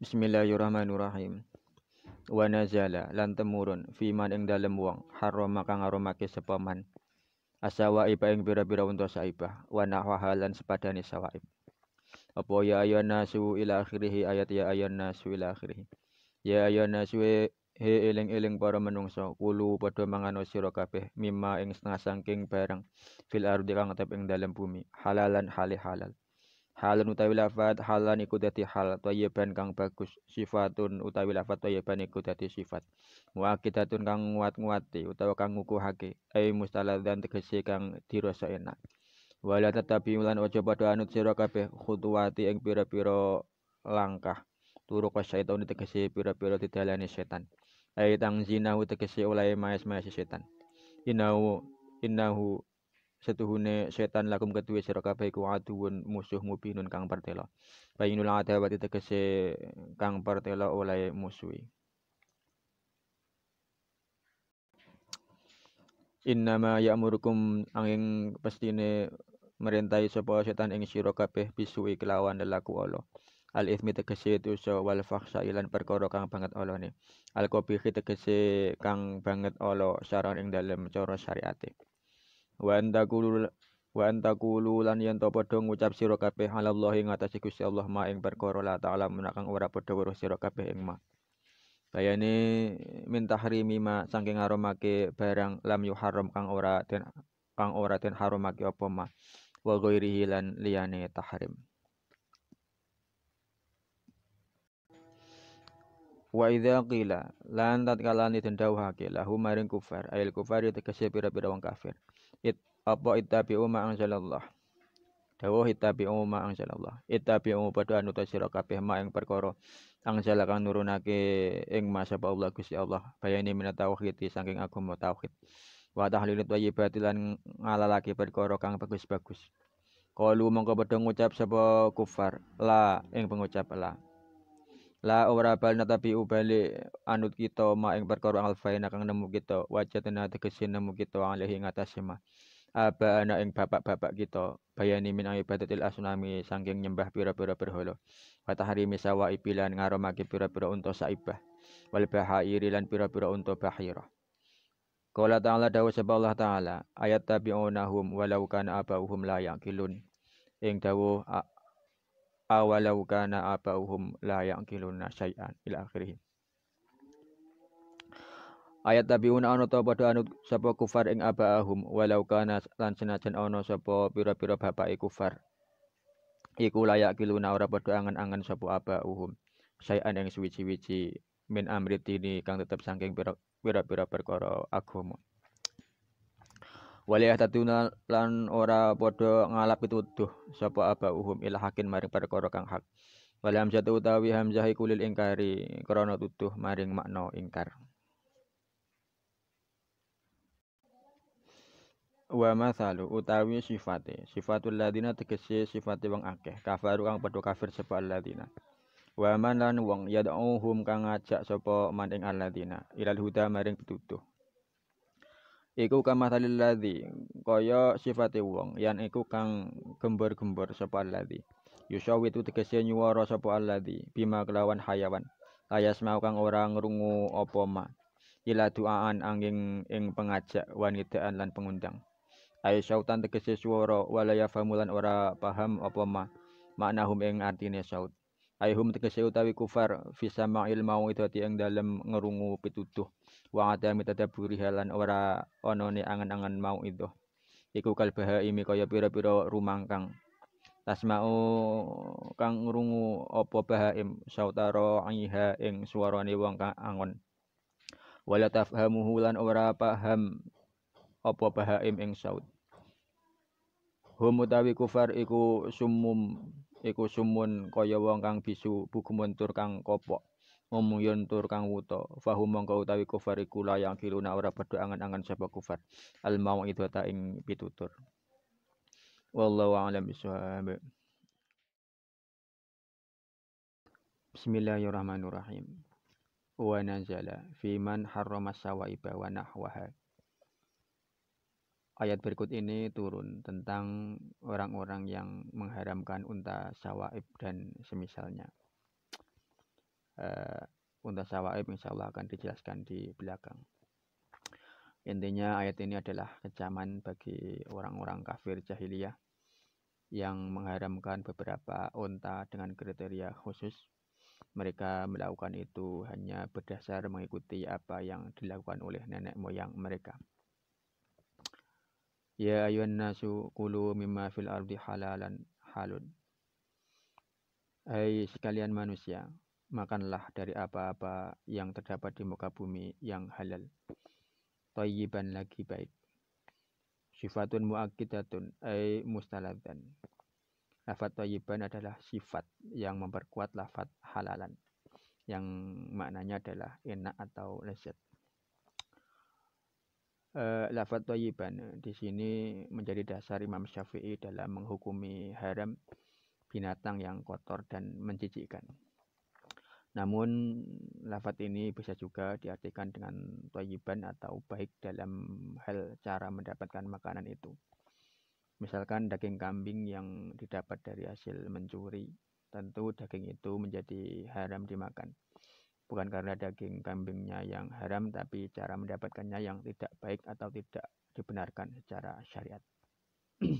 Bismillahirrahmanirrahim. Wa nazala lan temurun fi man ing dalem wong harama kang ngaromake sapa man asawaiba ing bira-bira untuk saibah wa wahalan sepadane sawaib apa ya ayuhan nasu ila akhirih ayat ya ayuhan nasu ila akhirih ya ayuhan nasu he eling-eling para menungso kulu padha mangano sira kabeh mimma ing setengah saking barang fil ardi kang tetep ing dalem bumi halalan hale halal Halan utawi lafat halan iku dadi hal thayyiban kang bagus, sifatun utawi lafat thayyiban iku dadi sifat. Muakidatun kang nguat-nguati utawa kang ngukuhake, ai dan tegese kang dirasa enak. Wala tetapi ulan aja padha anut sira kabeh khutuwati ing pira-pira langkah. Turu syaitan tegese pira-pira didalane setan. Ai tang zinahu tegese oleh maes-maes setan. Inahu inahu setuhune setan lakum ketuwe sira kabeh iku aduun musuh mubinun kang partela bayinul adawati tegese kang partela oleh musuhi innama ya'murukum angin pastine merintai sapa setan ing sira kabeh bisuwi kelawan lelaku Allah al ismi tegese so wal fakhsa ilan perkara kang banget olone al qabihi tegese kang banget ala saran ing dalem cara syariate wa antakulu wa antakulu lan yen to padha ngucap sira kabeh ing ngatasi Gusti Allah ma ing perkara la ta'ala menakang ora padha weruh sira kabeh ing ma bayane minta tahrimi ma saking aromake barang lam yuharram kang ora den kang ora den haromake apa ma wa ghairihi lan liyane tahrim Wa idza qila lan tatkala ni dendawake lahu maring kufar ail kufar tegese pira-pira wong kafir it apa ittabi'u ma anzalallah dawuh ittabi'u ma anzalallah ittabi'u padha anut sira kabeh ma ing perkara anzalakan nurunake ing masa Allah Gusti Allah bayani min tauhid saking agama tauhid wa tahlilut wajibat lan ngalalake perkara kang bagus-bagus Kalu mongko padha ngucap sapa kufar la ing pengucap la La ora bal natapi ubali anut kita ma ing perkara alfaina kang nemu kita wajatna tegese nemu kita alaihi ngatasé e, ma aba ana ing bapak-bapak kita bayani min ibadatil asnami sangking nyembah pira-pira berhala matahari misawa ipilan ngaromake pira-pira unta saibah wal bahairi lan pira-pira unta bahira Qala ta'ala dawu sapa Allah ta'ala ayat tabi'unahum walau kana abauhum la yaqilun ing a awalau kana abauhum la yaqiluna syai'an ila akhirih Ayat tabi anu ono to padha anut sapa kufar ing abahum walau kana lan senajan ono sapa pira-pira bapak e kufar iku layak kiluna ora padha angen-angen sapa abahum syai'an yang suwi-suwi min amrit ini kang tetep saking pira-pira perkara agama waliyah tatuna lan ora podo ngalap tuh sapa uhum ila hakin maring perkara kang hak wal hamzah utawi hamzah iku lil ingkari krana tuduh maring makna ingkar wa masalu utawi sifate sifatul ladina tegese sifate wong akeh kafaru kang padha kafir sapa ladina wa man lan wong yad'uhum kang ngajak sapa maning ing ilal huda maring petutuh iku kama talil ladzi kaya sifate wong yan iku kang gembor-gembor sapa ladzi yusawitu tegese nyuwara sapa alladzi bima kelawan hayawan ayas mau kang ora ngrungu apa ma ila duaan angin ing pengajak wanitaan lan pengundang ayo sautan tegese swara walaya famulan ora paham apa ma maknahum ing artine saut Aihum tegese utawi kufar fisa ma'il mau itu hati yang ngerungu pituduh wa ada mita daburi halan ora onone angan-angan mau itu iku kalbaha imi kaya pira-pira rumangkang tasma'u kang ngerungu opo bahaim sautaro angiha ing suarani wong kang angon wala tafhamuhu ora paham opo bahaim ing sautaro hum utawi kufar iku sumum iku sumun kaya wong kang bisu bugumun tur kang kopok ngomong tur kang wuto fahum mongko utawi kufar iku layang kiluna ora padha angan-angan sapa kufar al mau itu ta ing pitutur wallahu a'lam bishawab Bismillahirrahmanirrahim. Wa nazala fi man harrama sawaiba wa nahwaha ayat berikut ini turun tentang orang-orang yang mengharamkan unta sawaib dan semisalnya. Uh, unta sawaib insya Allah akan dijelaskan di belakang. Intinya ayat ini adalah kecaman bagi orang-orang kafir jahiliyah yang mengharamkan beberapa unta dengan kriteria khusus. Mereka melakukan itu hanya berdasar mengikuti apa yang dilakukan oleh nenek moyang mereka. Ya ayuhan nasu kulu mimma fil ardi halalan halun. Hai sekalian manusia, makanlah dari apa-apa yang terdapat di muka bumi yang halal. Tayyiban lagi baik. Sifatun mu'akidatun, ay mustaladan. Lafat tayyiban adalah sifat yang memperkuat lafat halalan. Yang maknanya adalah enak atau lezat eh, lafat toyiban eh, di sini menjadi dasar Imam Syafi'i dalam menghukumi haram binatang yang kotor dan menjijikkan. Namun lafat ini bisa juga diartikan dengan toyiban atau baik dalam hal cara mendapatkan makanan itu. Misalkan daging kambing yang didapat dari hasil mencuri, tentu daging itu menjadi haram dimakan bukan karena daging kambingnya yang haram, tapi cara mendapatkannya yang tidak baik atau tidak dibenarkan secara syariat.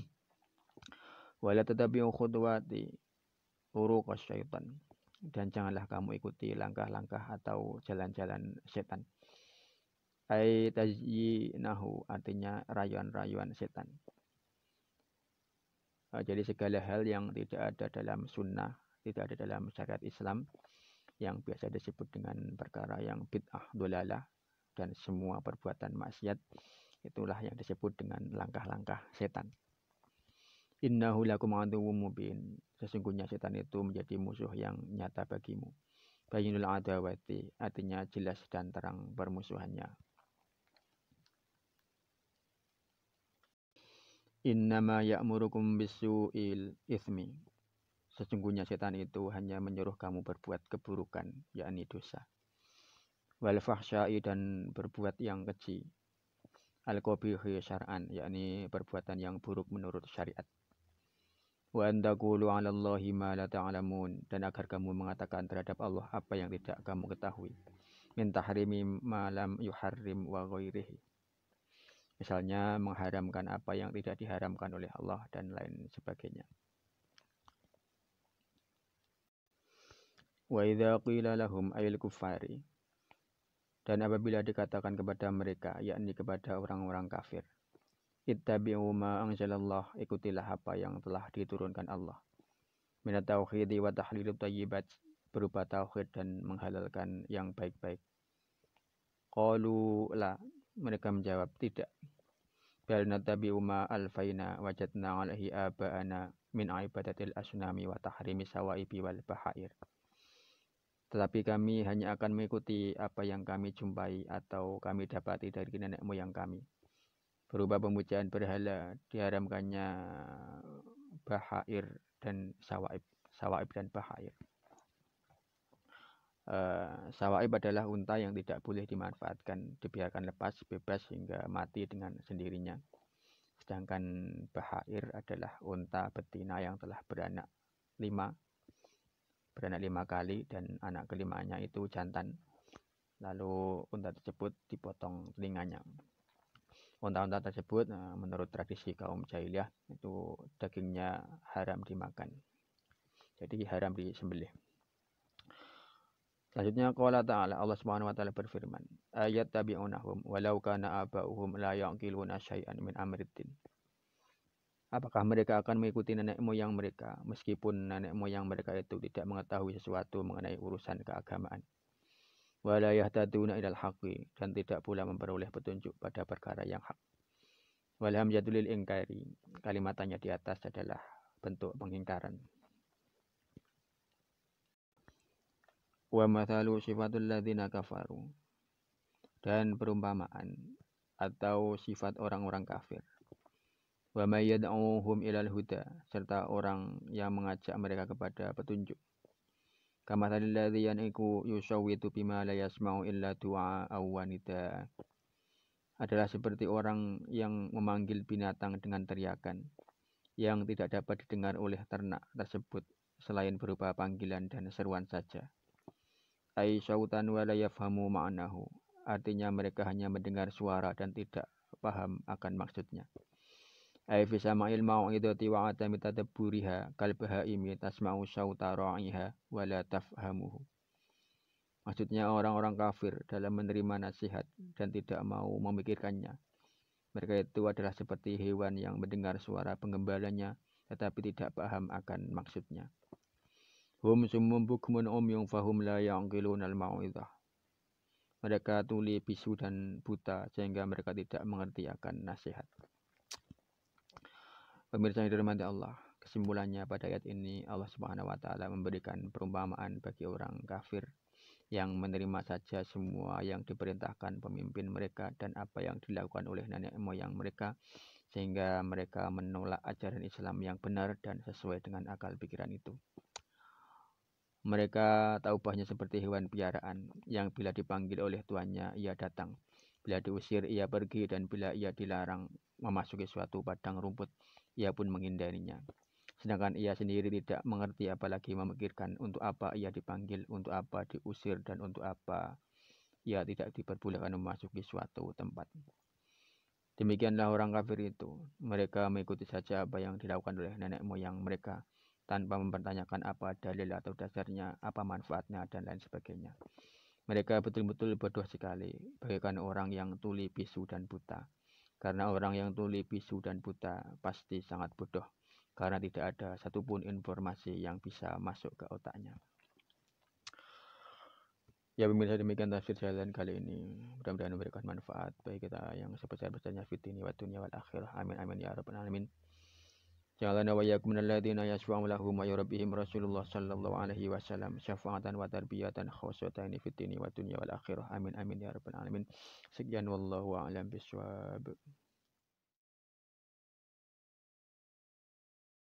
Wala tetapi khutwati uruqas syaitan. Dan janganlah kamu ikuti langkah-langkah atau jalan-jalan setan. Ai nahu artinya rayuan-rayuan setan. Jadi segala hal yang tidak ada dalam sunnah, tidak ada dalam syariat Islam, yang biasa disebut dengan perkara yang bid'ah dolalah dan semua perbuatan maksiat itulah yang disebut dengan langkah-langkah setan. Innahu lakum aduwwum mubin. Sesungguhnya setan itu menjadi musuh yang nyata bagimu. Bayinul adawati artinya jelas dan terang permusuhannya. Innama ya'murukum bisu'il ismi Sesungguhnya setan itu hanya menyuruh kamu berbuat keburukan, yakni dosa. Wal fahsyai dan berbuat yang keji. Al qabihi ya syar'an, yakni perbuatan yang buruk menurut syariat. Wa andaqulu 'ala Allahi ma la ta'lamun dan agar kamu mengatakan terhadap Allah apa yang tidak kamu ketahui. Min tahrimi ma lam yuharrim wa ghairihi. Misalnya mengharamkan apa yang tidak diharamkan oleh Allah dan lain sebagainya. Wa idza qila lahum ayil kufari. Dan apabila dikatakan kepada mereka, yakni kepada orang-orang kafir, ittabi'u ma anzalallah, ikutilah apa yang telah diturunkan Allah. min tauhid wa tahlilut thayyibat berupa tauhid dan menghalalkan yang baik-baik. Qalu la, mereka menjawab tidak. Bal natabi'u ma alfaina wajadna alaihi aba'ana min ibadatil asnami wa tahrimi sawaibi wal bahair. Tetapi kami hanya akan mengikuti apa yang kami jumpai atau kami dapati dari nenek moyang kami. Berubah pemujaan berhala, diharamkannya bahair dan sawaib, sawaib dan bahair. Uh, sawaib adalah unta yang tidak boleh dimanfaatkan, dibiarkan lepas, bebas hingga mati dengan sendirinya. Sedangkan bahair adalah unta betina yang telah beranak lima beranak lima kali dan anak kelimanya itu jantan. Lalu unta tersebut dipotong telinganya. Unta-unta tersebut eh, menurut tradisi kaum jahiliyah itu dagingnya haram dimakan. Jadi haram disembelih. Selanjutnya qala ta'ala Allah Subhanahu wa taala berfirman ayat tabi'unahum walau kana aba'uhum la yaqiluna syai'an min amritin. Apakah mereka akan mengikuti nenek moyang mereka, meskipun nenek moyang mereka itu tidak mengetahui sesuatu mengenai urusan keagamaan? Walayah yahtaduna ilal haqi, dan tidak pula memperoleh petunjuk pada perkara yang hak. Walham jadulil ingkari, kalimatannya di atas adalah bentuk pengingkaran. Wa mathalu sifatul ladhina kafaru. Dan perumpamaan atau sifat orang-orang kafir wa may yad'uhum ilal huda serta orang yang mengajak mereka kepada petunjuk kama tadilladzi yaniku yusawwitu bima la yasma'u illa du'a aw wanita adalah seperti orang yang memanggil binatang dengan teriakan yang tidak dapat didengar oleh ternak tersebut selain berupa panggilan dan seruan saja ai syautan wa yafhamu ma'nahu artinya mereka hanya mendengar suara dan tidak paham akan maksudnya ay fi sama'il mau'idati wa atami tadabburiha kal bahaimi tasma'u tas ra'iha wa la tafhamuhu Maksudnya orang-orang kafir dalam menerima nasihat dan tidak mau memikirkannya. Mereka itu adalah seperti hewan yang mendengar suara pengembalanya tetapi tidak paham akan maksudnya. Hum sumum bukmun umyung fahum la ya'qilun al-mau'idah. Mereka tuli bisu dan buta sehingga mereka tidak mengerti akan nasihat. Pemirsa yang dirahmati Allah, kesimpulannya pada ayat ini Allah Subhanahu wa taala memberikan perumpamaan bagi orang kafir yang menerima saja semua yang diperintahkan pemimpin mereka dan apa yang dilakukan oleh nenek moyang mereka sehingga mereka menolak ajaran Islam yang benar dan sesuai dengan akal pikiran itu. Mereka taubahnya seperti hewan piaraan yang bila dipanggil oleh tuannya ia datang. Bila diusir ia pergi dan bila ia dilarang memasuki suatu padang rumput ia pun menghindarinya. Sedangkan ia sendiri tidak mengerti apalagi memikirkan untuk apa ia dipanggil, untuk apa diusir, dan untuk apa ia tidak diperbolehkan memasuki suatu tempat. Demikianlah orang kafir itu. Mereka mengikuti saja apa yang dilakukan oleh nenek moyang mereka tanpa mempertanyakan apa dalil atau dasarnya, apa manfaatnya, dan lain sebagainya. Mereka betul-betul bodoh sekali, bagaikan orang yang tuli, bisu, dan buta. Karena orang yang tuli, bisu, dan buta pasti sangat bodoh, karena tidak ada satupun informasi yang bisa masuk ke otaknya. Ya pemirsa demikian tafsir jalan kali ini. Mudah-mudahan memberikan manfaat bagi kita yang sebesar-besarnya fit ini wa dunia wal akhirah. Amin amin ya rabbal alamin. Ja'alana wa yakum minalladhina yashfa'u lahum wa yurabbihim Rasulullah sallallahu alaihi wasallam syafa'atan wa tarbiyatan khusyatan fid wa dunya wal akhirah. Amin amin ya rabbal alamin. Sekian wallahu a'lam bishawab.